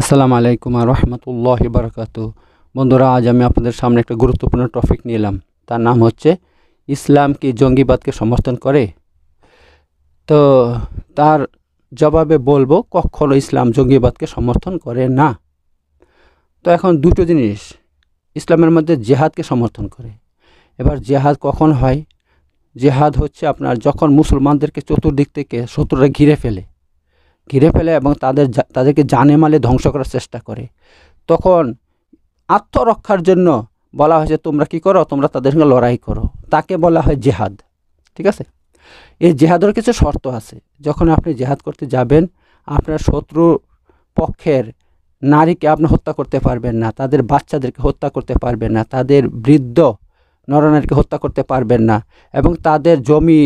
আসসালামু আলাইকুম আর রহমতুল্লাহ বারকাত বন্ধুরা আজ আমি আপনাদের সামনে একটা গুরুত্বপূর্ণ টপিক নিলাম তার নাম হচ্ছে ইসলাম কি জঙ্গিবাদকে সমর্থন করে তো তার জবাবে বলবো কখনো ইসলাম জঙ্গিবাদকে সমর্থন করে না তো এখন দুটো জিনিস ইসলামের মধ্যে জেহাদকে সমর্থন করে এবার জেহাদ কখন হয় জেহাদ হচ্ছে আপনার যখন মুসলমানদেরকে চতুর্দিক থেকে শত্রুরা ঘিরে ফেলে ঘিরে ফেলে এবং তাদের তাদেরকে জানে মালে ধ্বংস করার চেষ্টা করে তখন আত্মরক্ষার জন্য বলা হয়েছে তোমরা কি করো তোমরা তাদের সঙ্গে লড়াই করো তাকে বলা হয় জেহাদ ঠিক আছে এই জেহাদের কিছু শর্ত আছে যখন আপনি জেহাদ করতে যাবেন আপনার শত্রু পক্ষের নারীকে আপনি হত্যা করতে পারবেন না তাদের বাচ্চাদেরকে হত্যা করতে পারবেন না তাদের বৃদ্ধ নরনারীকে হত্যা করতে পারবেন না এবং তাদের জমি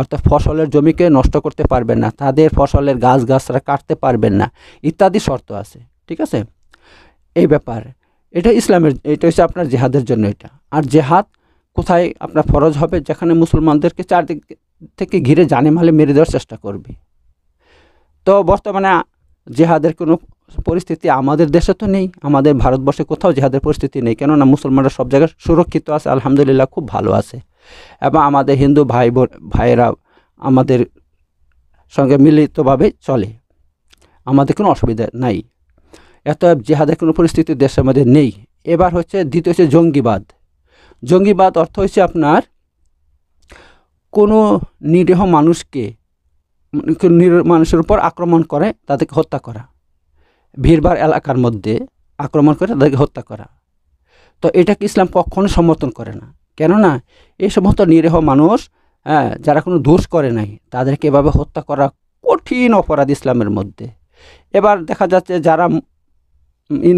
অর্থাৎ ফসলের জমিকে নষ্ট করতে পারবেন না তাদের ফসলের গাছ গাছরা কাটতে পারবেন না ইত্যাদি শর্ত আছে ঠিক আছে এই ব্যাপার এটা ইসলামের এটা হচ্ছে আপনার জেহাদের জন্য এটা আর জেহাদ কোথায় আপনার ফরজ হবে যেখানে মুসলমানদেরকে চারদিক থেকে ঘিরে জানে মালে মেরে দেওয়ার চেষ্টা করবে তো বর্তমানে জেহাদের কোনো পরিস্থিতি আমাদের দেশে তো নেই আমাদের ভারতবর্ষে কোথাও জেহাদের পরিস্থিতি নেই কেননা মুসলমানরা সব জায়গায় সুরক্ষিত আছে আলহামদুলিল্লাহ খুব ভালো আছে এবং আমাদের হিন্দু ভাই বোন ভাইয়েরা আমাদের সঙ্গে মিলিতভাবে চলে আমাদের কোনো অসুবিধা নাই এত জেহাদের কোনো পরিস্থিতি দেশের মধ্যে নেই এবার হচ্ছে দ্বিতীয় হচ্ছে জঙ্গিবাদ জঙ্গিবাদ অর্থ হচ্ছে আপনার কোনো নিরীহ মানুষকে মানুষের উপর আক্রমণ করে তাদেরকে হত্যা করা ভিড়ভাড় এলাকার মধ্যে আক্রমণ করে তাদেরকে হত্যা করা তো এটাকে ইসলাম কখনো সমর্থন করে না কেননা এই সমস্ত নিরীহ মানুষ হ্যাঁ যারা কোনো দোষ করে নাই তাদেরকে এভাবে হত্যা করা কঠিন অপরাধ ইসলামের মধ্যে এবার দেখা যাচ্ছে যারা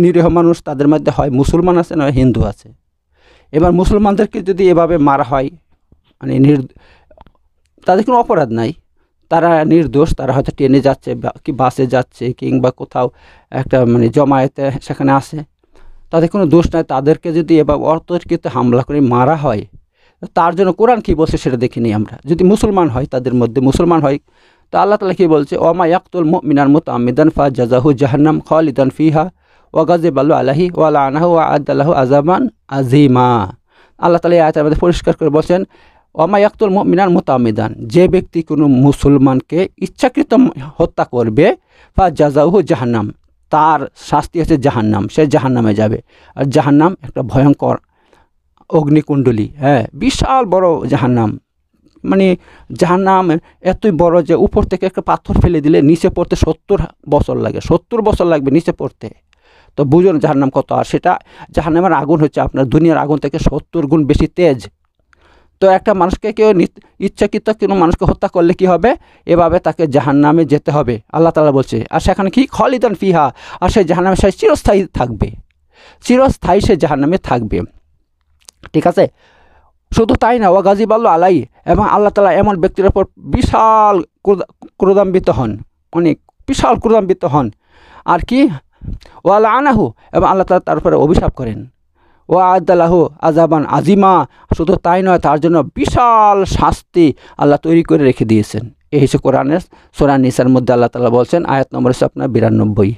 নিরীহ মানুষ তাদের মধ্যে হয় মুসলমান আছে নয় হিন্দু আছে এবার মুসলমানদেরকে যদি এভাবে মারা হয় মানে নির তাদের কোনো অপরাধ নাই তারা নির্দোষ তারা হয়তো ট্রেনে যাচ্ছে কি বাসে যাচ্ছে কিংবা কোথাও একটা মানে জমায়েতে সেখানে আসে তাদের কোনো দোষ নাই তাদেরকে যদি এবার অর্থকৃত হামলা করে মারা হয় তার জন্য কোরআন কী বলছে সেটা দেখে নিই আমরা যদি মুসলমান হয় তাদের মধ্যে মুসলমান হয় তা আল্লাহ তালা কী বলছে ওমা ইয়াকুল মিনার মতো আমিদান ফা জাজাহু জাহান্নাম ইদান ফিহা ওয়াগাজে বাল্লু আলাহি ওয়ালা আনাহু আদ আল্লাহ আজামান আজিমা আল্লাহ তালা আয়াত মধ্যে পরিষ্কার করে বলছেন ওমা ইয়াকুল মিনার মতো আমিদান যে ব্যক্তি কোনো মুসলমানকে ইচ্ছাকৃত হত্যা করবে ফা জাজাহু জাহান্নাম তার শাস্তি হচ্ছে জাহান্নাম সে জাহান্নামে যাবে আর জাহান্নাম একটা ভয়ঙ্কর অগ্নিকুণ্ডলী হ্যাঁ বিশাল বড় জাহান্নাম মানে জাহান্নাম এতই বড় যে উপর থেকে একটা পাথর ফেলে দিলে নিচে পড়তে সত্তর বছর লাগে সত্তর বছর লাগবে নিচে পড়তে তো বুঝুন নাম কত আর সেটা জাহান্নামের আগুন হচ্ছে আপনার দুনিয়ার আগুন থেকে সত্তর গুণ বেশি তেজ তো একটা মানুষকে কেউ ইচ্ছাকৃত কোনো মানুষকে হত্যা করলে কি হবে এভাবে তাকে জাহান নামে যেতে হবে আল্লাহ তালা বলছে আর সেখানে কি খলিদান ফিহা আর সে জাহান নামে সে চিরস্থায়ী থাকবে চিরস্থায়ী সে জাহান নামে থাকবে ঠিক আছে শুধু তাই না গাজী বাল্লো আলাই এবং আল্লাহ তালা এমন ব্যক্তির ওপর বিশাল ক্রোদাম্বিত হন অনেক বিশাল ক্রোদাম্বিত হন আর কি ওয়ালা আনাহু এবং আল্লাহ তালা তার উপরে অভিশাপ করেন ও আদালাহ আজাবান আজিমা শুধু তাই নয় তার জন্য বিশাল শাস্তি আল্লাহ তৈরি করে রেখে দিয়েছেন এই হিসেবে কোরআনের সোরানিসার মধ্যে আল্লাহ তালা বলছেন আয়াত নম্বর হচ্ছে আপনার বিরানব্বই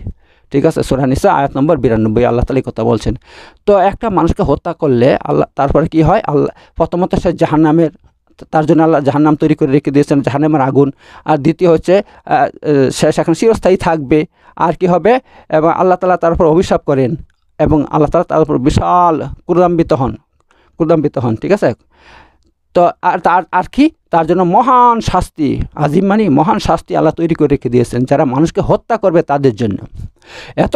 ঠিক আছে সোরানিসা আয়াত নম্বর বিরানব্বই আল্লাহ তালী কথা বলছেন তো একটা মানুষকে হত্যা করলে আল্লাহ তারপরে কি হয় আল্লাহ প্রথমত সে জাহান্নামের তার জন্য আল্লাহ জাহান্নাম তৈরি করে রেখে দিয়েছেন জাহান্নামের আগুন আর দ্বিতীয় হচ্ছে সে সেখানে চিরস্থায়ী থাকবে আর কি হবে এবং আল্লাহ তালা তারপর অভিশাপ করেন এবং আল্লাহ তালা তার উপর বিশাল ক্রুদাম্বিত হন ক্রুদাম্বিত হন ঠিক আছে তো আর তার আর কি তার জন্য মহান শাস্তি আজিম মানি মহান শাস্তি আল্লাহ তৈরি করে রেখে দিয়েছেন যারা মানুষকে হত্যা করবে তাদের জন্য এত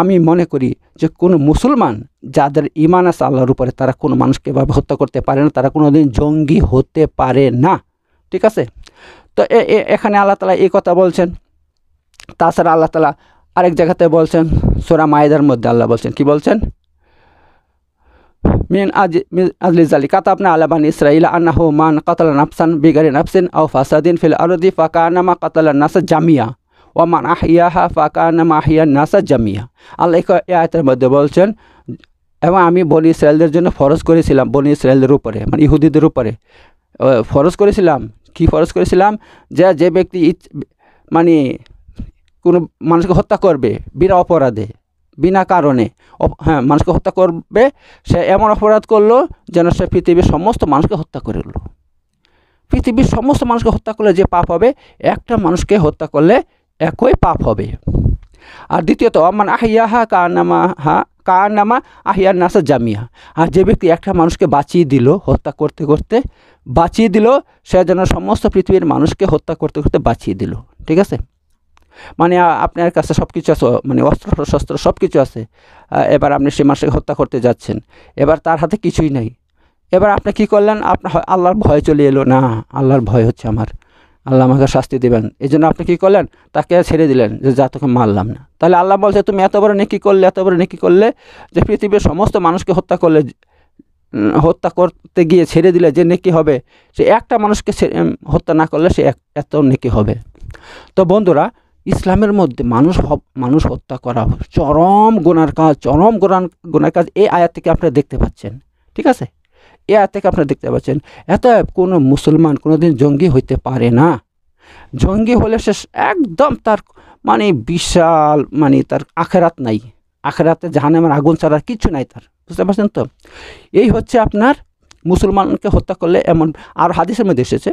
আমি মনে করি যে কোনো মুসলমান যাদের ইমান আছে আল্লাহর উপরে তারা কোনো মানুষকে এভাবে হত্যা করতে পারে না তারা কোনো দিন জঙ্গি হতে পারে না ঠিক আছে তো এখানে আল্লাহ তালা এই কথা বলছেন তাছাড়া আল্লাহ তালা আরেক জায়গাতে বলছেন সোরা মায়েদার মধ্যে আল্লাহ বলছেন কি বলছেন মিন আজ আজলি জালি কাতাবনা আলা বানি ইসরাইলা আনাহু মান কাতালা নাফসান বিগারি নাফসিন আও ফাসাদিন ফিল আরদি নামা কাতাল নাসা জামিয়া ও মান হা আহিয়াহা নামা আহিয়া নাসা জামিয়া আল্লাহ এ আয়তের মধ্যে বলছেন এবং আমি বনি ইসরায়েলদের জন্য ফরজ করেছিলাম বনি ইসরায়েলদের উপরে মানে ইহুদিদের উপরে ফরজ করেছিলাম কি ফরজ করেছিলাম যে যে ব্যক্তি মানে কোনো মানুষকে হত্যা করবে বিনা অপরাধে বিনা কারণে হ্যাঁ মানুষকে হত্যা করবে সে এমন অপরাধ করলো যেন সে পৃথিবীর সমস্ত মানুষকে হত্যা করল পৃথিবীর সমস্ত মানুষকে হত্যা করলে যে পাপ হবে একটা মানুষকে হত্যা করলে একই পাপ হবে আর দ্বিতীয়ত হা কার নামা হা নামা আহিয়ার নাসা জামিয়া আর যে ব্যক্তি একটা মানুষকে বাঁচিয়ে দিল হত্যা করতে করতে বাঁচিয়ে দিল সে যেন সমস্ত পৃথিবীর মানুষকে হত্যা করতে করতে বাঁচিয়ে দিল ঠিক আছে মানে আপনার কাছে সব কিছু আছে মানে অস্ত্র শস্ত্র সব কিছু আছে এবার আপনি সে মানুষকে হত্যা করতে যাচ্ছেন এবার তার হাতে কিছুই নাই এবার আপনি কি করলেন আপনার আল্লাহর ভয় চলে এলো না আল্লাহর ভয় হচ্ছে আমার আল্লাহ আমাকে শাস্তি দেবেন এই জন্য আপনি কী করলেন তাকে ছেড়ে দিলেন যে যা তোকে মারলাম না তাহলে আল্লাহ বলছে তুমি এত বড় নেকি করলে এত বড় নেকি করলে যে পৃথিবীর সমস্ত মানুষকে হত্যা করলে হত্যা করতে গিয়ে ছেড়ে দিলে যে নেকি হবে সে একটা মানুষকে হত্যা না করলে সে এত নেকি হবে তো বন্ধুরা ইসলামের মধ্যে মানুষ মানুষ হত্যা করা চরম গোনার কাজ চরম গোনার গোনার কাজ এই আয়াত থেকে আপনারা দেখতে পাচ্ছেন ঠিক আছে এ আয়াত থেকে আপনারা দেখতে পাচ্ছেন এত কোনো মুসলমান কোনোদিন জঙ্গি হইতে পারে না জঙ্গি হলে সে একদম তার মানে বিশাল মানে তার আখেরাত নাই আখেরাতে আমার আগুন ছাড়া কিছু নাই তার বুঝতে পারছেন তো এই হচ্ছে আপনার মুসলমানকে হত্যা করলে এমন আর হাদিসের মধ্যে এসেছে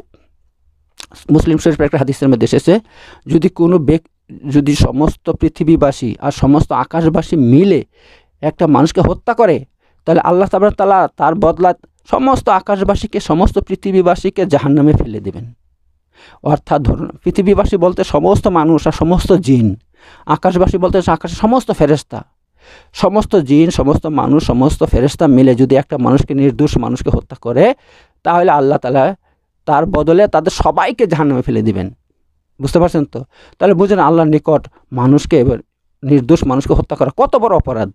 মুসলিম শরীফ একটা হাদিসের মধ্যে এসেছে যদি কোনো ব্যক্তি যদি সমস্ত পৃথিবীবাসী আর সমস্ত আকাশবাসী মিলে একটা মানুষকে হত্যা করে তাহলে আল্লাহ তাবার তালা তার বদলা সমস্ত আকাশবাসীকে সমস্ত পৃথিবীবাসীকে জাহান্নামে ফেলে দেবেন অর্থাৎ ধরুন পৃথিবীবাসী বলতে সমস্ত মানুষ আর সমস্ত জিন আকাশবাসী বলতে আকাশের সমস্ত ফেরেস্তা সমস্ত জিন সমস্ত মানুষ সমস্ত ফেরেস্তা মিলে যদি একটা মানুষকে নির্দোষ মানুষকে হত্যা করে তাহলে আল্লাহ তালা তার বদলে তাদের সবাইকে জাহান্নামে ফেলে দিবেন বুঝতে পারছেন তো তাহলে বুঝেন আল্লাহর নিকট মানুষকে এবার নির্দোষ মানুষকে হত্যা করা কত বড় অপরাধ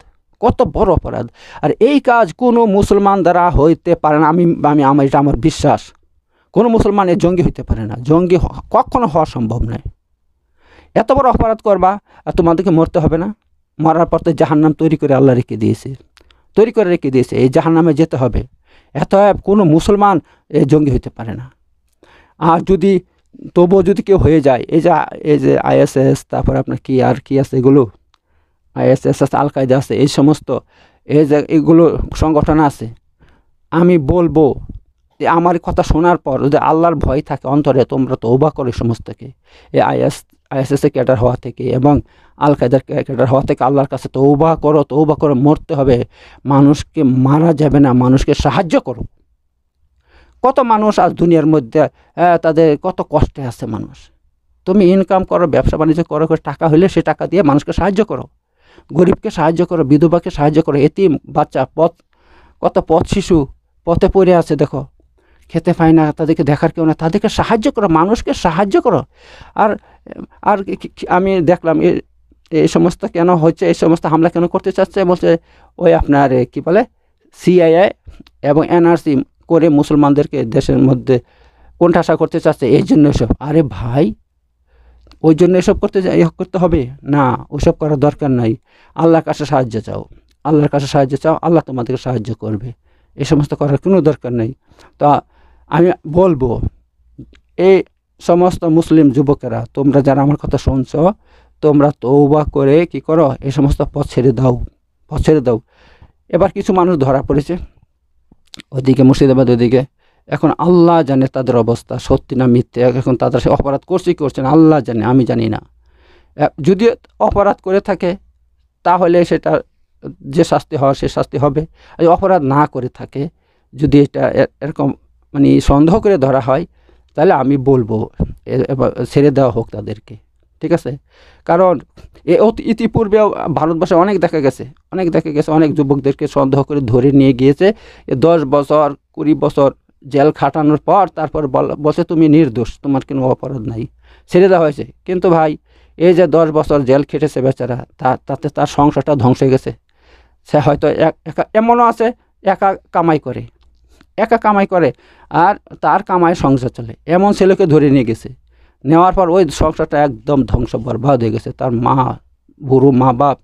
কত বড় অপরাধ আর এই কাজ কোনো মুসলমান দ্বারা হইতে পারে না আমি আমি আমার এটা আমার বিশ্বাস কোনো মুসলমান এ জঙ্গি হইতে পারে না জঙ্গি কখনো হওয়া সম্ভব নয় এত বড় অপরাধ করবা আর তোমাদেরকে মরতে হবে না মরার পর তো জাহান্নাম তৈরি করে আল্লাহ রেখে দিয়েছে তৈরি করে রেখে দিয়েছে এই জাহান্নামে যেতে হবে এত কোনো মুসলমান এ জঙ্গি হইতে পারে না আর যদি তবুও যদি কেউ হয়ে যায় এই যে এই যে আইএসএস তারপর আপনার কি আর কি আছে এগুলো আইএসএস আছে আল কায়দা আছে এই সমস্ত এই যে এগুলো সংগঠন আছে আমি বলবো যে আমার কথা শোনার পর যদি আল্লাহর ভয় থাকে অন্তরে তোমরা তৌবা করো সমস্তকে এই আইএস আইএসএসে ক্যাডার হওয়া থেকে এবং আল কায়দার ক্যাডার হওয়া থেকে আল্লাহর কাছে তৌবা করো তৌবা করো মরতে হবে মানুষকে মারা যাবে না মানুষকে সাহায্য করো কত মানুষ আজ দুনিয়ার মধ্যে তাদের কত কষ্টে আছে মানুষ তুমি ইনকাম করো ব্যবসা বাণিজ্য করো টাকা হলে সে টাকা দিয়ে মানুষকে সাহায্য করো গরিবকে সাহায্য করো বিধবাকে সাহায্য করো এতিম বাচ্চা পথ কত পথ শিশু পথে পড়ে আছে দেখো খেতে পায় না তাদেরকে দেখার কেউ না তাদেরকে সাহায্য করো মানুষকে সাহায্য করো আর আর আমি দেখলাম এই সমস্ত কেন হচ্ছে এই সমস্ত হামলা কেন করতে চাচ্ছে বলছে ওই আপনার কি বলে সিআইআই এবং এনআরসি করে মুসলমানদেরকে দেশের মধ্যে কোণঠাসা করতে চাচ্ছে এই জন্য এসব আরে ভাই ওই জন্য এসব করতে করতে হবে না ওসব করার দরকার নাই আল্লাহর কাছে সাহায্য চাও আল্লাহর কাছে সাহায্য চাও আল্লাহ তোমাদেরকে সাহায্য করবে এ সমস্ত করার কোনো দরকার নেই তা আমি বলবো এই সমস্ত মুসলিম যুবকেরা তোমরা যারা আমার কথা শুনছ তোমরা তৌবা করে কি করো এই সমস্ত পথ ছেড়ে দাও পথ ছেড়ে দাও এবার কিছু মানুষ ধরা পড়েছে ওদিকে মুর্শিদাবাদ ওদিকে এখন আল্লাহ জানে তাদের অবস্থা সত্যি না মিথ্যে এখন তারা সে অপরাধ করছে করছে না আল্লাহ জানে আমি জানি না যদি অপরাধ করে থাকে তাহলে সেটা যে শাস্তি হওয়ার সে শাস্তি হবে আর অপরাধ না করে থাকে যদি এটা এরকম মানে সন্দেহ করে ধরা হয় তাহলে আমি বলবো ছেড়ে দেওয়া হোক তাদেরকে ঠিক আছে কারণ এ ইতিপূর্বেও ভারতবর্ষে অনেক দেখা গেছে অনেক দেখা গেছে অনেক যুবকদেরকে সন্দেহ করে ধরে নিয়ে গিয়েছে এ দশ বছর কুড়ি বছর জেল খাটানোর পর তারপর বলছে তুমি নির্দোষ তোমার কোনো অপরাধ নাই ছেড়ে দেওয়া হয়েছে কিন্তু ভাই এই যে দশ বছর জেল খেটেছে বেচারা তা তাতে তার সংসারটা ধ্বংস হয়ে গেছে সে হয়তো একা এমনও আছে একা কামাই করে একা কামাই করে আর তার কামায় সংসার চলে এমন ছেলেকে ধরে নিয়ে গেছে নেওয়ার পর ওই সংসারটা একদম ধ্বংস বরবাদ হয়ে গেছে তার মা বুড়ো মা বাপ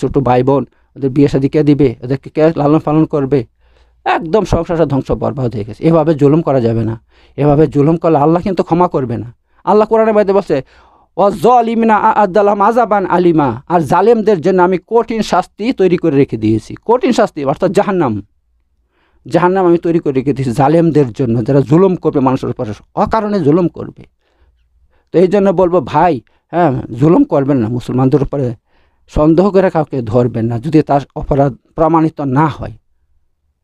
ছোটো ভাই বোন ওদের বিয়ে শাদি কে দিবে ওদেরকে কে লালন পালন করবে একদম সংসারটা ধ্বংস বরবাদ হয়ে গেছে এভাবে জুলুম করা যাবে না এভাবে জুলুম করলে আল্লাহ কিন্তু ক্ষমা করবে না আল্লাহ কোরআনের বাইতে বলছে আলিমিনা আদালাম আজাবান আলিমা আর জালেমদের জন্য আমি কঠিন শাস্তি তৈরি করে রেখে দিয়েছি কঠিন শাস্তি অর্থাৎ জাহান্নাম জাহান্নাম আমি তৈরি করে রেখে দিয়েছি জালেমদের জন্য যারা জুলুম করবে মানুষের উপরে অকারণে জুলুম করবে তো এই জন্য বলবো ভাই হ্যাঁ জুলুম করবেন না মুসলমানদের উপরে সন্দেহ করে কাউকে ধরবেন না যদি তার অপরাধ প্রমাণিত না হয়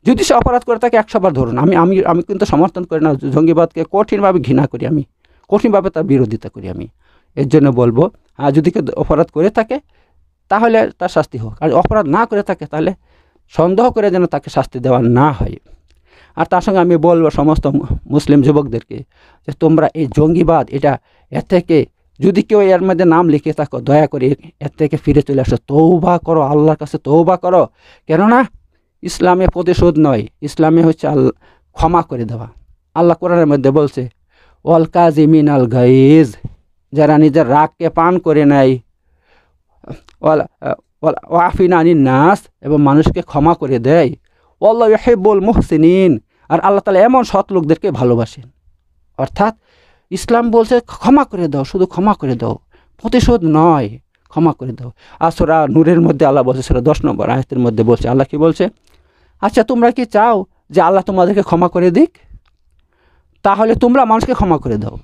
যদি সে অপরাধ করে তাকে একশোবার ধরুন আমি আমি আমি কিন্তু সমর্থন করি না জঙ্গিবাদকে কঠিনভাবে ঘৃণা করি আমি কঠিনভাবে তার বিরোধিতা করি আমি এর জন্য বলবো হ্যাঁ যদি কেউ অপরাধ করে থাকে তাহলে তার শাস্তি হোক আর অপরাধ না করে থাকে তাহলে সন্দেহ করে যেন তাকে শাস্তি দেওয়া না হয় আর তার সঙ্গে আমি বলবো সমস্ত মুসলিম যুবকদেরকে যে তোমরা এই জঙ্গিবাদ এটা এর থেকে যদি কেউ এর মধ্যে নাম লিখে থাকো দয়া করে এর থেকে ফিরে চলে আসো তৌবা করো আল্লাহর কাছে তৌবা করো কেননা ইসলামে প্রতিশোধ নয় ইসলামে হচ্ছে আল্লা ক্ষমা করে দেওয়া আল্লাহ কোরআনের মধ্যে বলছে ওয়াল কাজি মিন আল গাইজ যারা নিজের রাগকে পান করে নেয় ওয়াল ওয়াফিন আনিন নাস এবং মানুষকে ক্ষমা করে দেয় অল্লাহ হেবুল মুহসিনিন আর আল্লাহ তালা এমন সৎ লোকদেরকে ভালোবাসেন অর্থাৎ ইসলাম বলছে ক্ষমা করে দাও শুধু ক্ষমা করে দাও প্রতিশোধ নয় ক্ষমা করে দাও আর সোরা নূরের মধ্যে আল্লাহ বলছে সেটা দশ নম্বর আয়তের মধ্যে বলছে আল্লাহ কি বলছে আচ্ছা তোমরা কি চাও যে আল্লাহ তোমাদেরকে ক্ষমা করে দিক তাহলে তোমরা মানুষকে ক্ষমা করে দাও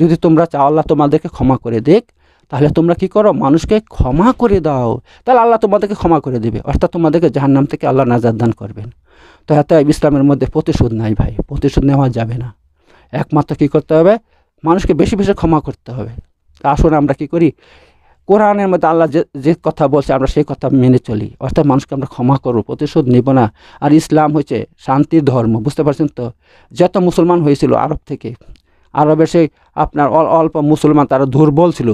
যদি তোমরা চাও আল্লাহ তোমাদেরকে ক্ষমা করে দিক তাহলে তোমরা কি করো মানুষকে ক্ষমা করে দাও তাহলে আল্লাহ তোমাদেরকে ক্ষমা করে দেবে অর্থাৎ তোমাদেরকে জাহান্নাম থেকে আল্লাহ নাজার দান করবেন তো এত ইসলামের মধ্যে প্রতিশোধ নাই ভাই প্রতিশোধ নেওয়া যাবে না একমাত্র কী করতে হবে মানুষকে বেশি বেশি ক্ষমা করতে হবে আসলে আমরা কি করি কোরআনের মধ্যে আল্লাহ যে যে কথা বলছে আমরা সেই কথা মেনে চলি অর্থাৎ মানুষকে আমরা ক্ষমা করবো প্রতিশোধ নেব না আর ইসলাম হয়েছে শান্তির ধর্ম বুঝতে পারছেন তো যত মুসলমান হয়েছিল আরব থেকে আরবের সেই আপনার অল্প মুসলমান তারা দুর্বল ছিল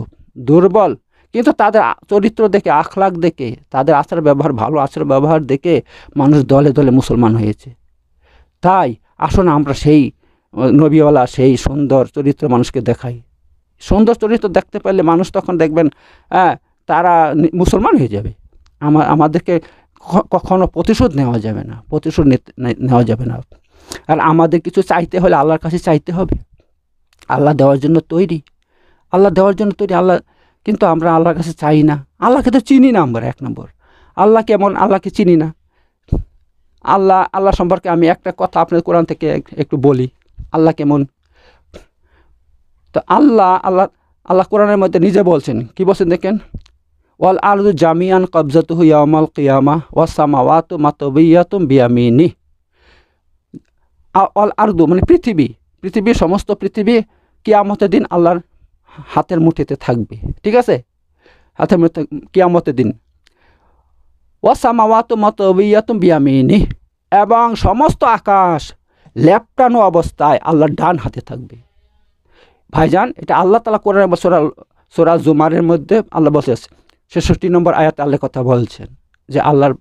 দুর্বল কিন্তু তাদের চরিত্র দেখে আখলাখ দেখে তাদের আচার ব্যবহার ভালো আচার ব্যবহার দেখে মানুষ দলে দলে মুসলমান হয়েছে তাই আসুন আমরা সেই নবীওয়ালা সেই সুন্দর চরিত্র মানুষকে দেখাই সুন্দর চরিত্র দেখতে পারলে মানুষ তখন দেখবেন হ্যাঁ তারা মুসলমান হয়ে যাবে আমার আমাদেরকে কখনো প্রতিশোধ নেওয়া যাবে না প্রতিশোধ নেওয়া যাবে না আর আমাদের কিছু চাইতে হলে আল্লাহর কাছে চাইতে হবে আল্লাহ দেওয়ার জন্য তৈরি আল্লাহ দেওয়ার জন্য তৈরি আল্লাহ কিন্তু আমরা আল্লাহর কাছে চাই না আল্লাহকে তো চিনি না আমরা এক নম্বর আল্লাহ কেমন আল্লাহকে চিনি না আল্লাহ আল্লাহ সম্পর্কে আমি একটা কথা আপনার কোরআন থেকে একটু বলি আল্লাহ কেমন তো আল্লাহ আল্লাহ আল্লাহ কোরআনের মধ্যে নিজে বলছেন কি বলছেন দেখেন ওয়াল আলু জামিয়ান কবজাত হুয়ামাল কিয়ামা ওয়া সামাওয়াত মাতবিয়াতুম বিয়ামিনি অল আর্দু মানে পৃথিবী পৃথিবীর সমস্ত পৃথিবী কিয়ামতের দিন আল্লাহর হাতের মুঠিতে থাকবে ঠিক আছে হাতের মুঠি কিয়ামতের দিন ওয়াসামাওয়াতু মতবিয়াতুম বিয়ামিনি এবং সমস্ত আকাশ ল্যাপটানো অবস্থায় আল্লাহর ডান হাতে থাকবে ভাইজান এটা আল্লাহ তালা কোরআন সোরা সোরা জুমারের মধ্যে আল্লাহ বলছে ছেষট্টি নম্বর আয়াত আল্লাহ কথা বলছেন যে আল্লাহর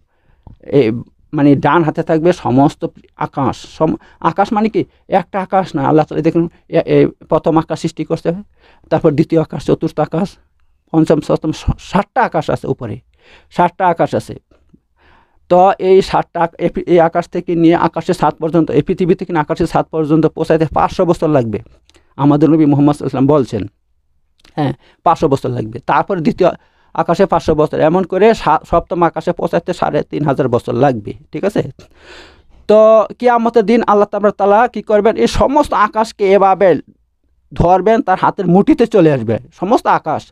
এই মানে ডান হাতে থাকবে সমস্ত আকাশ সম আকাশ মানে কি একটা আকাশ না আল্লাহ তালা দেখুন প্রথম আকাশ সৃষ্টি করতে হবে তারপর দ্বিতীয় আকাশ চতুর্থ আকাশ পঞ্চম সপ্তম ষাটটা আকাশ আছে উপরে ষাটটা আকাশ আছে তো এই সাতটা এই আকাশ থেকে নিয়ে আকাশের সাত পর্যন্ত এই পৃথিবী থেকে আকাশের সাত পর্যন্ত পৌঁছাইতে পাঁচশো বছর লাগবে আমাদের নবী মোহাম্মদ ইসলাম বলছেন হ্যাঁ পাঁচশো বছর লাগবে তারপর দ্বিতীয় আকাশে পাঁচশো বছর এমন করে সপ্তম আকাশে পৌঁছাতে সাড়ে তিন হাজার বছর লাগবে ঠিক আছে তো আমাদের দিন আল্লাহ তাবর তালা কী করবেন এই সমস্ত আকাশকে এভাবে ধরবেন তার হাতের মুঠিতে চলে আসবে সমস্ত আকাশ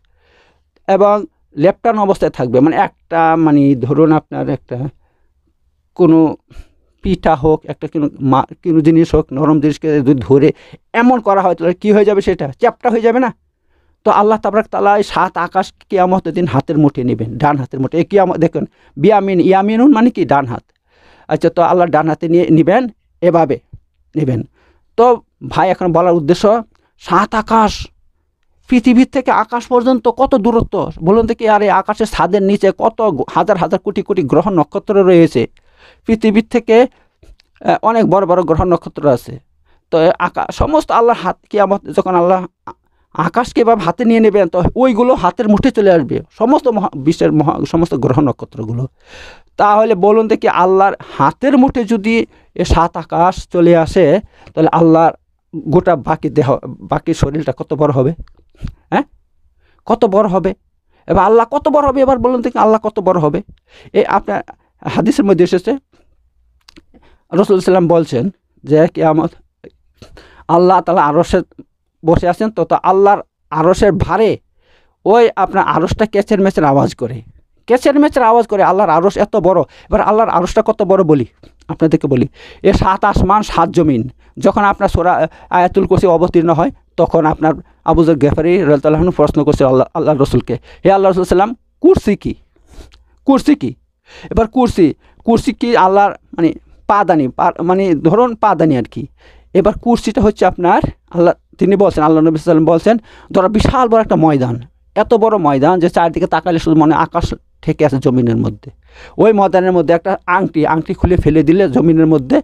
এবং লেপটান অবস্থায় থাকবে মানে একটা মানে ধরুন আপনার একটা কোনো পিঠা হোক একটা কোনো মা কোনো জিনিস হোক নরম জিনিসকে যদি ধরে এমন করা হয় তাহলে কী হয়ে যাবে সেটা চ্যাপটা হয়ে যাবে না তো আল্লাহ তাবরাক তালা এই সাত আকাশ কিয়ামত দিন হাতের মুঠে নেবেন ডান হাতের মুঠে এই কিয়ামত দেখুন বিয়ামিন ইয়ামিনুন মানে কি ডান হাত আচ্ছা তো আল্লাহ ডান হাতে নিয়ে নেবেন এভাবে নেবেন তো ভাই এখন বলার উদ্দেশ্য সাত আকাশ পৃথিবীর থেকে আকাশ পর্যন্ত কত দূরত্ব বলুন দেখি আর এই আকাশের ছাদের নিচে কত হাজার হাজার কোটি কোটি গ্রহ নক্ষত্র রয়েছে পৃথিবীর থেকে অনেক বড় বড় গ্রহ নক্ষত্র আছে তো আকাশ সমস্ত আল্লাহর হাত কিয়ামত যখন আল্লাহ আকাশকে এবার হাতে নিয়ে নেবেন তো ওইগুলো হাতের মুঠে চলে আসবে সমস্ত মহা বিশ্বের মহা সমস্ত গ্রহ নক্ষত্রগুলো তাহলে বলুন দেখি আল্লাহর হাতের মুঠে যদি এ সাত আকাশ চলে আসে তাহলে আল্লাহর গোটা বাকি দেহ বাকি শরীরটা কত বড় হবে হ্যাঁ কত বড় হবে এবার আল্লাহ কত বড় হবে এবার বলুন দেখি আল্লাহ কত বড় হবে এ আপনার হাদিসের মধ্যে এসেছে রসুল সাল্লাম বলছেন যে আমার আল্লাহ তালা আরসের বসে আছেন তত আল্লাহর আরসের ভারে ওই আপনার আরসটা কেচের মেচের আওয়াজ করে কেচের মেচের আওয়াজ করে আল্লাহর আরস এত বড় এবার আল্লাহর আরসটা কত বড় বলি আপনাদেরকে বলি এ সাত আসমান সাত জমিন যখন আপনার সোরা আয়াতুল কোসি অবতীর্ণ হয় তখন আপনার আবুজর গেফারি রাজতাল্লাহনু প্রশ্ন করছে আল্লাহ আল্লাহ রসুলকে হে আল্লাহ রসুল সাল্লাম কুর্সি কি কুর্সি কি এবার কুর্সি কুর্সি কি আল্লাহর মানে পাদানি মানে ধরুন পাদানি আর কি এবার কুর্সিটা হচ্ছে আপনার আল্লাহ তিনি বলছেন আল্লাহ নবী সাল্লাম বলছেন ধরো বিশাল বড় একটা ময়দান এত বড় ময়দান যে চারিদিকে তাকালে শুধু মনে আকাশ ঠেকে আছে জমিনের মধ্যে ওই ময়দানের মধ্যে একটা আংটি আংটি খুলে ফেলে দিলে জমিনের মধ্যে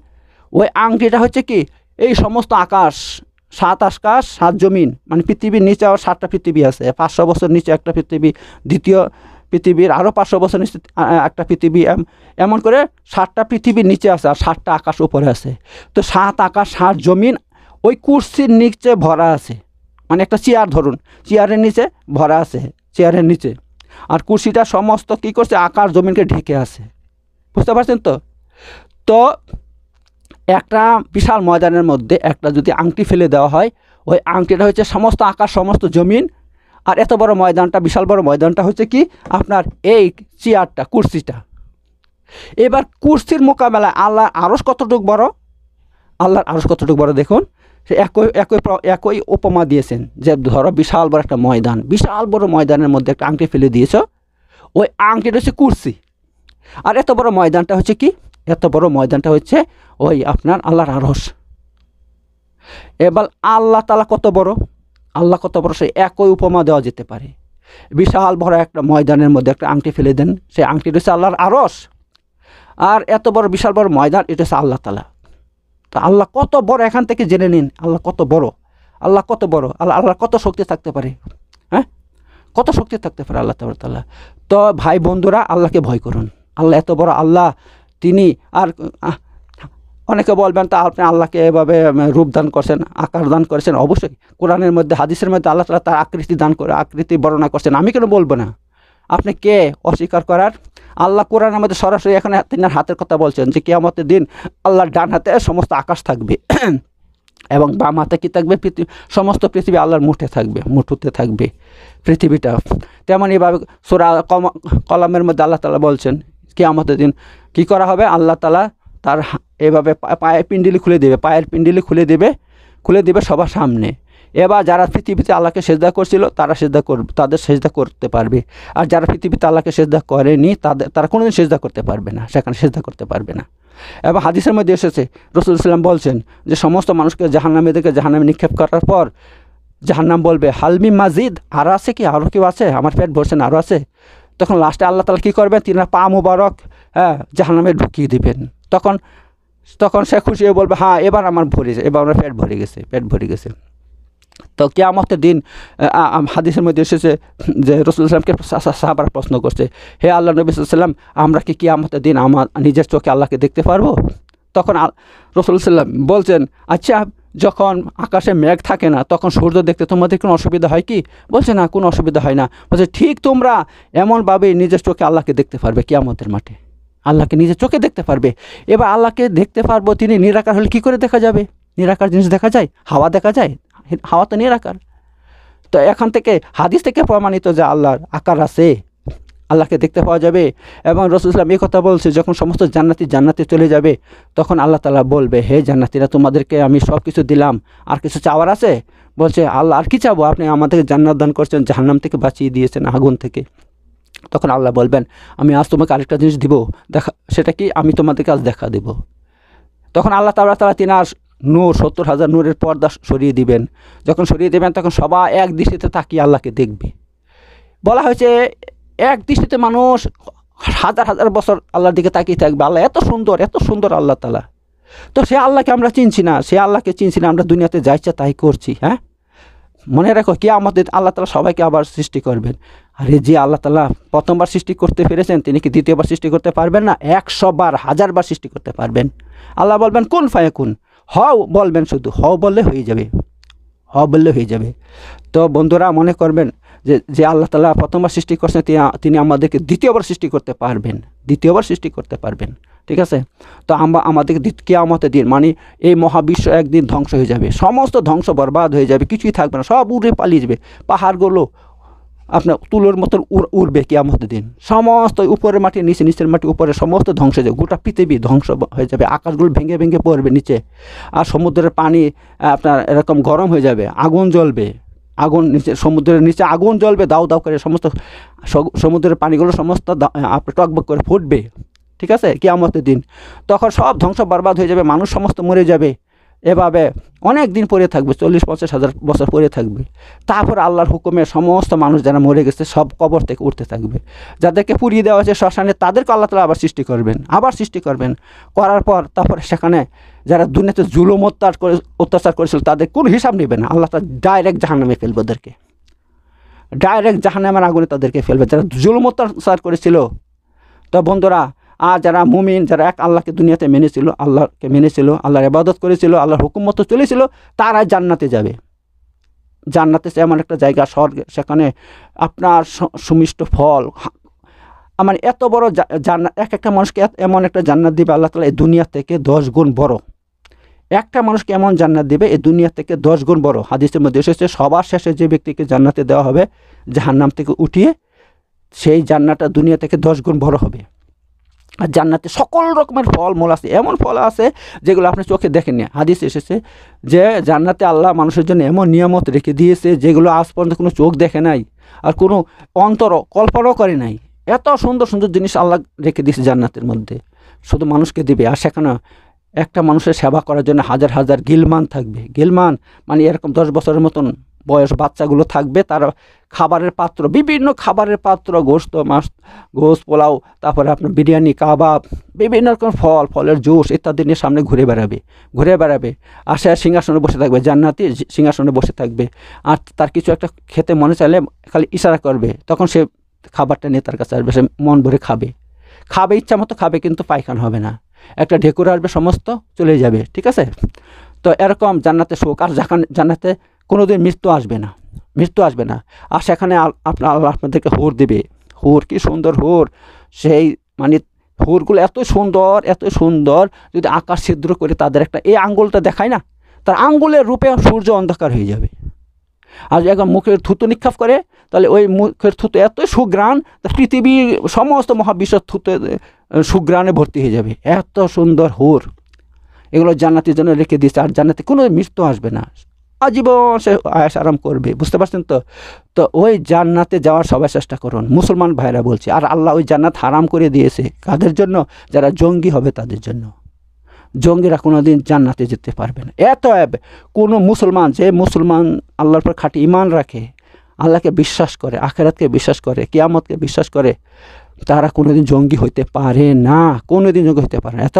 ওই আংটিটা হচ্ছে কি এই সমস্ত আকাশ সাত আকাশ সাত জমিন মানে পৃথিবীর নিচে আবার সাতটা পৃথিবী আছে পাঁচশো বছর নিচে একটা পৃথিবী দ্বিতীয় পৃথিবীর আরও পাঁচশো বছর নিচে একটা পৃথিবী এমন করে সাতটা পৃথিবীর নিচে আছে আর সাতটা আকাশ উপরে আছে তো সাত আকাশ সাত জমিন ওই কুর্সির নিচে ভরা আছে মানে একটা চেয়ার ধরুন চেয়ারের নিচে ভরা আছে চেয়ারের নিচে আর কুর্সিটা সমস্ত কি করছে আকার জমিনকে ঢেকে আছে বুঝতে পারছেন তো তো একটা বিশাল ময়দানের মধ্যে একটা যদি আংটি ফেলে দেওয়া হয় ওই আংটিটা হচ্ছে সমস্ত আকার সমস্ত জমিন আর এত বড় ময়দানটা বিশাল বড় ময়দানটা হচ্ছে কি আপনার এই চেয়ারটা কুর্সিটা এবার কুর্সির মোকাবেলায় আল্লাহর আরস কতটুক বড় আল্লাহর আরস কতটুক বড় দেখুন সে একই একই একই উপমা দিয়েছেন যে ধরো বিশাল বড় একটা ময়দান বিশাল বড় ময়দানের মধ্যে একটা আংটি ফেলে দিয়েছ ওই আংটিটা হচ্ছে কুর্সি আর এত বড় ময়দানটা হচ্ছে কি এত বড় ময়দানটা হচ্ছে ওই আপনার আল্লাহর আরস এবার আল্লাহ তালা কত বড় আল্লাহ কত বড় সে একই উপমা দেওয়া যেতে পারে বিশাল বড় একটা ময়দানের মধ্যে একটা আংটি ফেলে দেন সেই আংটিটা হচ্ছে আল্লাহর আরস আর এত বড় বিশাল বড় ময়দান এটা হচ্ছে আল্লাহ তালা তা আল্লাহ কত বড় এখান থেকে জেনে নিন আল্লাহ কত বড় আল্লাহ কত বড় আল্লাহ আল্লাহ কত শক্তি থাকতে পারে হ্যাঁ কত শক্তি থাকতে পারে আল্লাহ তাল্লাহ তো ভাই বন্ধুরা আল্লাহকে ভয় করুন আল্লাহ এত বড় আল্লাহ তিনি আর অনেকে বলবেন তা আপনি আল্লাহকে এভাবে রূপ দান করছেন আকার দান করেছেন অবশ্যই কোরআনের মধ্যে হাদিসের মধ্যে আল্লাহ তালা তার আকৃতি দান করে আকৃতি বর্ণনা করছেন আমি কেন বলবো না আপনি কে অস্বীকার করার আল্লাহ কোরআন আমাদের সরাসরি এখানে তিনার হাতের কথা বলছেন যে কেয়ামতের দিন আল্লাহর ডান হাতে সমস্ত আকাশ থাকবে এবং বাম হাতে কী থাকবে সমস্ত পৃথিবী আল্লাহর মুঠে থাকবে মুঠুতে থাকবে পৃথিবীটা তেমন এভাবে সোরা কলামের মধ্যে আল্লাহ তালা বলছেন কেয়ামতের দিন কি করা হবে আল্লাহ তালা তার এভাবে পায়ের পিণ্ডিলি খুলে দেবে পায়ের পিণ্ডিলি খুলে দেবে খুলে দেবে সবার সামনে এবার যারা পৃথিবীতে আল্লাহকে সেজদা করছিল তারা সেজদা কর তাদের সেজদা করতে পারবে আর যারা পৃথিবীতে আল্লাহকে সেজদা করেনি তাদের তারা কোনোদিন সেজদা করতে পারবে না সেখানে সেজদা করতে পারবে না এবং হাদিসের মধ্যে এসেছে রসুল ইসলাম বলছেন যে সমস্ত মানুষকে দেখে জাহান্নামে নিক্ষেপ করার পর জাহান্নাম বলবে হালমি মাজিদ আরও আছে কি আরও কেউ আছে আমার পেট ভরছেন আরও আছে তখন লাস্টে আল্লাহ তালা কী করবেন তিনি পা মুবারক হ্যাঁ জাহান্নামে ঢুকিয়ে দিবেন তখন তখন সে খুশি হয়ে বলবে হ্যাঁ এবার আমার ভরে এবার আমার পেট ভরে গেছে পেট ভরে গেছে তো কেয়ামতের দিন হাদিসের মধ্যে এসেছে যে রসুল ইসলামকে প্রশ্ন করছে হে আল্লাহ নবী সাল্লাম আমরা কি কেয়ামতের দিন আমার নিজের চোখে আল্লাহকে দেখতে পারবো তখন রসুল সাল্লাম বলছেন আচ্ছা যখন আকাশে মেঘ থাকে না তখন সূর্য দেখতে তোমাদের কোনো অসুবিধা হয় কি বলছে না কোনো অসুবিধা হয় না বলছে ঠিক তোমরা এমনভাবে নিজের চোখে আল্লাহকে দেখতে পারবে কেয়ামতের মাঠে আল্লাহকে নিজের চোখে দেখতে পারবে এবার আল্লাহকে দেখতে পারবো তিনি নিরাকার হলে কি করে দেখা যাবে নিরাকার জিনিস দেখা যায় হাওয়া দেখা যায় হাওয়া তো নিয়ে আকার তো এখান থেকে হাদিস থেকে প্রমাণিত যে আল্লাহর আকার আছে আল্লাহকে দেখতে পাওয়া যাবে এবং রসুল ইসলাম এই কথা বলছে যখন সমস্ত জান্নাতি জান্নাতে চলে যাবে তখন আল্লাহ তালা বলবে হে জান্নাতিরা তোমাদেরকে আমি সব কিছু দিলাম আর কিছু চাওয়ার আছে বলছে আল্লাহ আর কি চাবো আপনি আমাদেরকে জান্নাত দান করছেন জাহান্নাম থেকে বাঁচিয়ে দিয়েছেন আগুন থেকে তখন আল্লাহ বলবেন আমি আজ তোমাকে আরেকটা জিনিস দিব দেখা সেটা কি আমি তোমাদেরকে আজ দেখা দেব তখন আল্লাহ তালা তালা তিনি আর নূর সত্তর হাজার নূরের পর্দা সরিয়ে দিবেন যখন সরিয়ে দেবেন তখন সবাই এক দৃষ্টিতে তাকিয়ে আল্লাহকে দেখবে বলা হয়েছে এক দৃষ্টিতে মানুষ হাজার হাজার বছর আল্লাহর দিকে তাকিয়ে থাকবে আল্লাহ এত সুন্দর এত সুন্দর আল্লাহ তালা তো সে আল্লাহকে আমরা চিনছি না সে আল্লাহকে চিনছি না আমরা দুনিয়াতে যাইছে তাই করছি হ্যাঁ মনে রাখো কে আমাদের আল্লাহ তালা সবাইকে আবার সৃষ্টি করবেন আর এই যে আল্লাহ তালা প্রথমবার সৃষ্টি করতে পেরেছেন তিনি কি দ্বিতীয়বার সৃষ্টি করতে পারবেন না একশো বার হাজার বার সৃষ্টি করতে পারবেন আল্লাহ বলবেন কোন ফায়ে কোন হ বলবেন শুধু হ বললে হয়ে যাবে হ বললে হয়ে যাবে তো বন্ধুরা মনে করবেন যে যে আল্লাহ তালা প্রথমবার সৃষ্টি করছেন তিনি আমাদেরকে দ্বিতীয়বার সৃষ্টি করতে পারবেন দ্বিতীয়বার সৃষ্টি করতে পারবেন ঠিক আছে তো আমরা আমাদের কেয়ামতের দিন মানে এই মহাবিশ্ব একদিন ধ্বংস হয়ে যাবে সমস্ত ধ্বংস বরবাদ হয়ে যাবে কিছুই থাকবে না সব উড়ে পালিয়ে যাবে পাহাড়গুলো আপনার তুলোর মতন উড় উড়বে কিয়ামতের দিন সমস্ত উপরের মাটি নিচে নিচের মাটি উপরে সমস্ত ধ্বংস হয়ে যাবে গোটা পৃথিবী ধ্বংস হয়ে যাবে আকাশগুলো ভেঙে ভেঙে পড়বে নিচে আর সমুদ্রের পানি আপনার এরকম গরম হয়ে যাবে আগুন জ্বলবে আগুন নিচে সমুদ্রের নিচে আগুন জ্বলবে দাও দাও করে সমস্ত সমুদ্রের পানিগুলো সমস্ত টকবক করে ফুটবে ঠিক আছে কেয়ামতের দিন তখন সব ধ্বংস বরবাদ হয়ে যাবে মানুষ সমস্ত মরে যাবে এভাবে অনেক দিন পরে থাকবে চল্লিশ পঞ্চাশ হাজার বছর পরে থাকবে তারপর আল্লাহর হুকুমে সমস্ত মানুষ যারা মরে গেছে সব কবর থেকে উঠতে থাকবে যাদেরকে পুড়িয়ে দেওয়া হয়েছে শ্মশানে তাদেরকে আল্লাহ তালা আবার সৃষ্টি করবেন আবার সৃষ্টি করবেন করার পর তারপর সেখানে যারা দুনিয়াতে জুলুম অত্যাচার করে অত্যাচার করেছিল তাদের কোনো হিসাব নেবে না আল্লাহ তালা ডাইরেক্ট জাহান্নামে ফেলবে ওদেরকে ডাইরেক্ট জাহান্নামের আগুনে তাদেরকে ফেলবে যারা জুলুম অত্যাচার করেছিল তো বন্ধুরা আর যারা মুমিন যারা এক আল্লাহকে দুনিয়াতে মেনেছিল আল্লাহকে মেনেছিল আল্লাহর ইবাদত করেছিল আল্লাহর হুকুম মতো চলেছিল তারা জান্নাতে যাবে জান্নাতে সে এমন একটা জায়গা স্বর্গ সেখানে আপনার সুমিষ্ট ফল আমার এত বড় জান্নাত এক একটা মানুষকে এমন একটা জান্নাত দিবে আল্লাহ তালা এই দুনিয়া থেকে দশ গুণ বড় একটা মানুষকে এমন জান্নাত দেবে এই দুনিয়া থেকে দশ গুণ বড় হাদিসের মধ্যে এসেছে সবার শেষে যে ব্যক্তিকে জান্নাতে দেওয়া হবে জাহান্নাম থেকে উঠিয়ে সেই জান্নাটা দুনিয়া থেকে দশ গুণ বড় হবে আর জান্নাতে সকল রকমের ফল মূল আছে এমন ফল আছে যেগুলো আপনি চোখে দেখেননি হাদিস এসেছে যে জান্নাতে আল্লাহ মানুষের জন্য এমন নিয়ামত রেখে দিয়েছে যেগুলো আজ পর্যন্ত কোনো চোখ দেখে নাই আর কোনো অন্তর কল্পনাও করে নাই এত সুন্দর সুন্দর জিনিস আল্লাহ রেখে দিয়েছে জান্নাতের মধ্যে শুধু মানুষকে দিবে আর সেখানে একটা মানুষের সেবা করার জন্য হাজার হাজার গিলমান থাকবে গিলমান মানে এরকম দশ বছরের মতন বয়স বাচ্চাগুলো থাকবে তার খাবারের পাত্র বিভিন্ন খাবারের পাত্র গোস্ত মাছ গোস পোলাও তারপরে আপনার বিরিয়ানি কাবাব বিভিন্ন রকম ফল ফলের জুস ইত্যাদি নিয়ে সামনে ঘুরে বেড়াবে ঘুরে বেড়াবে আর সে সিংহাসনে বসে থাকবে জান্নাতি সিংহাসনে বসে থাকবে আর তার কিছু একটা খেতে মনে চাইলে খালি ইশারা করবে তখন সে খাবারটা নিয়ে তার কাছে আসবে সে মন ভরে খাবে খাবে ইচ্ছা মতো খাবে কিন্তু পায়খান হবে না একটা ঢেকুর আসবে সমস্ত চলে যাবে ঠিক আছে তো এরকম জান্নাতে শোক আর জান্নাতে কোনো দিন মৃত্যু আসবে না মৃত্যু আসবে না আর সেখানে আপনার আল্লাহ আপনাদেরকে হোর দেবে হোর কি সুন্দর হোর সেই মানে হোরগুলো এত সুন্দর এত সুন্দর যদি আকাশ ছিদ্র করে তাদের একটা এই আঙ্গুলটা দেখায় না তার আঙ্গুলের রূপে সূর্য অন্ধকার হয়ে যাবে আর যদি একবার মুখের থুতু নিক্ষাপ করে তাহলে ওই মুখের থুতু এত সুগ্রাণ পৃথিবীর সমস্ত মহাবিশ্বের থুতু সুগ্রাণে ভর্তি হয়ে যাবে এত সুন্দর হোর এগুলো জান্নাতের জন্য রেখে দিয়েছে আর জান্নাতে কোনো মৃত্যু আসবে না আজীবন সে আয়াস আরাম করবে বুঝতে পারছেন তো তো ওই জান্নাতে যাওয়ার সবাই চেষ্টা করুন মুসলমান ভাইরা বলছে আর আল্লাহ ওই জান্নাত হারাম করে দিয়েছে কাদের জন্য যারা জঙ্গি হবে তাদের জন্য জঙ্গিরা কোনো দিন জান্নাতে যেতে পারবে না এত অ্যাব কোনো মুসলমান যে মুসলমান আল্লাহর পর খাঁটি ইমান রাখে আল্লাহকে বিশ্বাস করে আখেরাতকে বিশ্বাস করে কিয়ামতকে বিশ্বাস করে তারা কোনোদিন জঙ্গি হইতে পারে না কোনোদিন জঙ্গি হইতে পারে না এত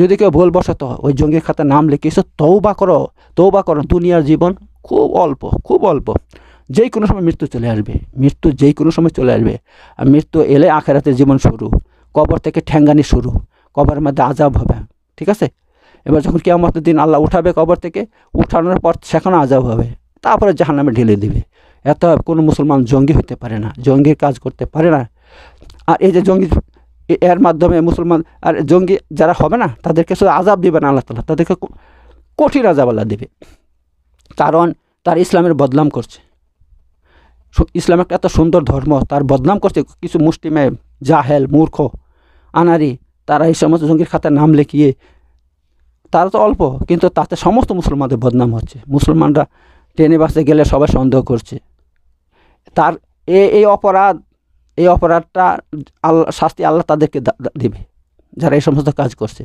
যদি কেউ ভুলবশত ওই জঙ্গির খাতা নাম লিখে তৌ বা করো তৌ বা করো দুনিয়ার জীবন খুব অল্প খুব অল্প যেই কোনো সময় মৃত্যু চলে আসবে মৃত্যু যেই কোনো সময় চলে আসবে আর মৃত্যু এলে আখেরাতের জীবন শুরু কবর থেকে ঠ্যাঙ্গানি শুরু কবরের মধ্যে আজাব হবে ঠিক আছে এবার যখন মতো দিন আল্লাহ উঠাবে কবর থেকে উঠানোর পর সেখানে আজাব হবে তারপরে নামে ঢেলে দিবে এত কোনো মুসলমান জঙ্গি হতে পারে না জঙ্গির কাজ করতে পারে না আর এই যে জঙ্গি এর মাধ্যমে মুসলমান আর জঙ্গি যারা হবে না তাদেরকে শুধু আজাব না আল্লাহ তালা তাদেরকে কঠিন আজাব আল্লাহ দেবে কারণ তার ইসলামের বদনাম করছে ইসলাম একটা এত সুন্দর ধর্ম তার বদনাম করছে কিছু মুষ্টিমে জাহেল মূর্খ আনারি তারা এই সমস্ত জঙ্গির খাতার নাম লেখিয়ে তারা তো অল্প কিন্তু তাতে সমস্ত মুসলমানদের বদনাম হচ্ছে মুসলমানরা ট্রেনে বাসে গেলে সবাই সন্দেহ করছে তার এই অপরাধ এই অপরাধটা আল্লাহ শাস্তি আল্লাহ তাদেরকে দেবে যারা এই সমস্ত কাজ করছে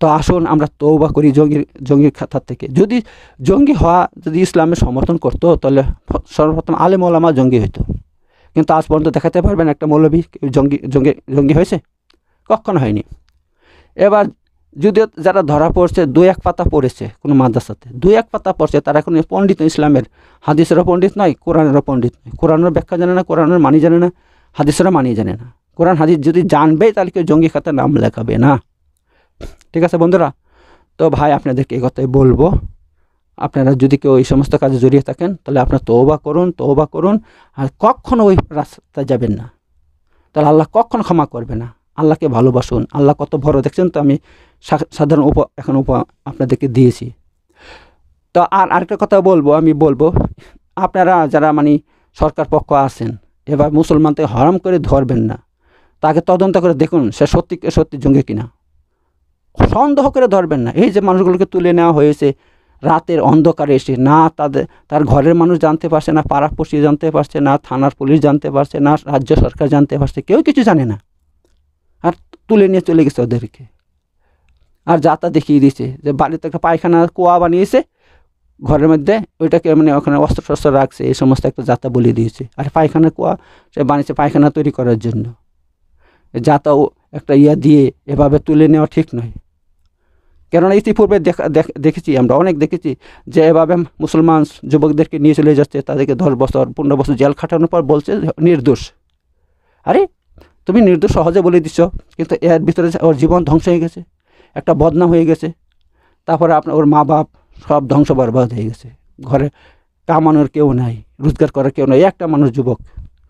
তো আসুন আমরা তৌবা করি জঙ্গির জঙ্গির খাতার থেকে যদি জঙ্গি হওয়া যদি ইসলামের সমর্থন করতো তাহলে সর্বপ্রথম আলেম ওলামা জঙ্গি হইতো কিন্তু আজ পর্যন্ত দেখাতে পারবেন একটা মৌলবী জঙ্গি জঙ্গি জঙ্গি হয়েছে কখনো হয়নি এবার যদিও যারা ধরা পড়ছে দুই এক পাতা পড়েছে কোনো মাদ্রাসাতে দুই এক পাতা পড়ছে তারা কোনো পণ্ডিত ইসলামের হাদিসেরও পণ্ডিত নয় কোরআনেরও পণ্ডিত নয় কোরআনের ব্যাখ্যা জানে না কোরআনের মানি জানে না হাদিসরা মানিয়ে জানে না কোরআন হাদিস যদি জানবে তাহলে কেউ জঙ্গি খাতার নাম লেখাবে না ঠিক আছে বন্ধুরা তো ভাই আপনাদেরকে এই কথাই বলবো আপনারা যদি কেউ এই সমস্ত কাজে জড়িয়ে থাকেন তাহলে আপনার তোবা করুন তোবা করুন আর কখনও ওই রাস্তায় যাবেন না তাহলে আল্লাহ কখন ক্ষমা করবে না আল্লাহকে ভালোবাসুন আল্লাহ কত বড় দেখছেন তো আমি সাধারণ উপ এখন উপ আপনাদেরকে দিয়েছি তো আর আরেকটা কথা বলবো আমি বলবো আপনারা যারা মানে সরকার পক্ষ আছেন এবার মুসলমানকে হরাম করে ধরবেন না তাকে তদন্ত করে দেখুন সে সত্যি সত্যি জঙ্গি কিনা সন্দেহ করে ধরবেন না এই যে মানুষগুলোকে তুলে নেওয়া হয়েছে রাতের অন্ধকারে এসে না তাদের তার ঘরের মানুষ জানতে পারছে না পাড়া জানতে পারছে না থানার পুলিশ জানতে পারছে না রাজ্য সরকার জানতে পারছে কেউ কিছু জানে না আর তুলে নিয়ে চলে গেছে ওদেরকে আর তা দেখিয়ে দিয়েছে যে বাড়িতে একটা পায়খানা কুয়া বানিয়েছে ঘরের মধ্যে ওইটাকে মানে ওখানে অস্ত্র শস্ত্র রাখছে এই সমস্ত একটা যাতা বলে দিয়েছে আর পায়খানা কুয়া সে বানিয়েছে পায়খানা তৈরি করার জন্য যাতাও একটা ইয়া দিয়ে এভাবে তুলে নেওয়া ঠিক নয় কেননা ইতিপূর্বে দেখা দেখেছি আমরা অনেক দেখেছি যে এভাবে মুসলমান যুবকদেরকে নিয়ে চলে যাচ্ছে তাদেরকে দশ বছর পনেরো বছর জেল খাটানোর পর বলছে নির্দোষ আরে তুমি নির্দোষ সহজে বলে দিচ্ছ কিন্তু এর ভিতরে ওর জীবন ধ্বংস হয়ে গেছে একটা বদনাম হয়ে গেছে তারপরে আপনার ওর মা বাপ সব ধ্বংস বরবাদ হয়ে গেছে ঘরে কামানোর কেউ নাই রোজগার করার কেউ নাই একটা মানুষ যুবক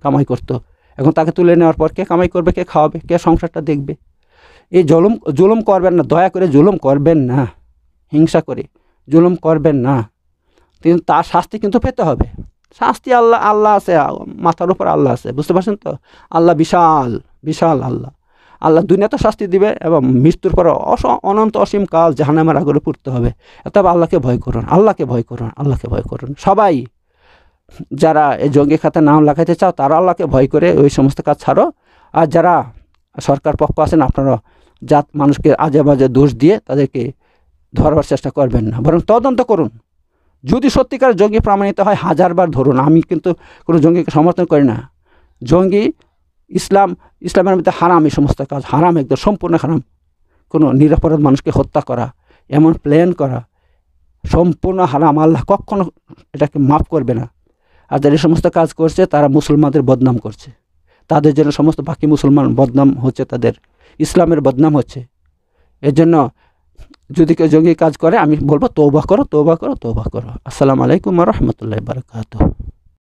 কামাই করতো এখন তাকে তুলে নেওয়ার পর কে কামাই করবে কে খাওয়াবে কে সংসারটা দেখবে এই জলম জুলুম করবেন না দয়া করে জুলুম করবেন না হিংসা করে জুলুম করবেন না কিন্তু তার শাস্তি কিন্তু পেতে হবে শাস্তি আল্লাহ আল্লাহ আছে মাথার উপর আল্লাহ আছে বুঝতে পারছেন তো আল্লাহ বিশাল বিশাল আল্লাহ আল্লাহ দুনিয়াতে শাস্তি দিবে এবং মৃত্যুর পরে অস অনন্ত অসীম কাল জাহানামের আগরে পড়তে হবে তবে আল্লাহকে ভয় করুন আল্লাহকে ভয় করুন আল্লাহকে ভয় করুন সবাই যারা এই জঙ্গি খাতে নাম লাগাইতে চাও তারা আল্লাহকে ভয় করে ওই সমস্ত কাজ ছাড়ো আর যারা সরকার পক্ষ আছেন আপনারা জাত মানুষকে আজে বাজে দোষ দিয়ে তাদেরকে ধরবার চেষ্টা করবেন না বরং তদন্ত করুন যদি সত্যিকার জঙ্গি প্রমাণিত হয় হাজারবার ধরুন আমি কিন্তু কোনো জঙ্গিকে সমর্থন করি না জঙ্গি ইসলাম ইসলামের মধ্যে হারাম এই সমস্ত কাজ হারাম একদম সম্পূর্ণ হারাম কোনো নিরাপরাধ মানুষকে হত্যা করা এমন প্ল্যান করা সম্পূর্ণ হারাম আল্লাহ কখনো এটাকে মাফ করবে না আর যারা এই সমস্ত কাজ করছে তারা মুসলমানদের বদনাম করছে তাদের জন্য সমস্ত বাকি মুসলমান বদনাম হচ্ছে তাদের ইসলামের বদনাম হচ্ছে এর জন্য যদি কেউ জঙ্গি কাজ করে আমি বলবো তৌবা করো তৌবা করো তৌবা করো আসসালামু আলাইকুম রহমতুল্লাহ বারকাত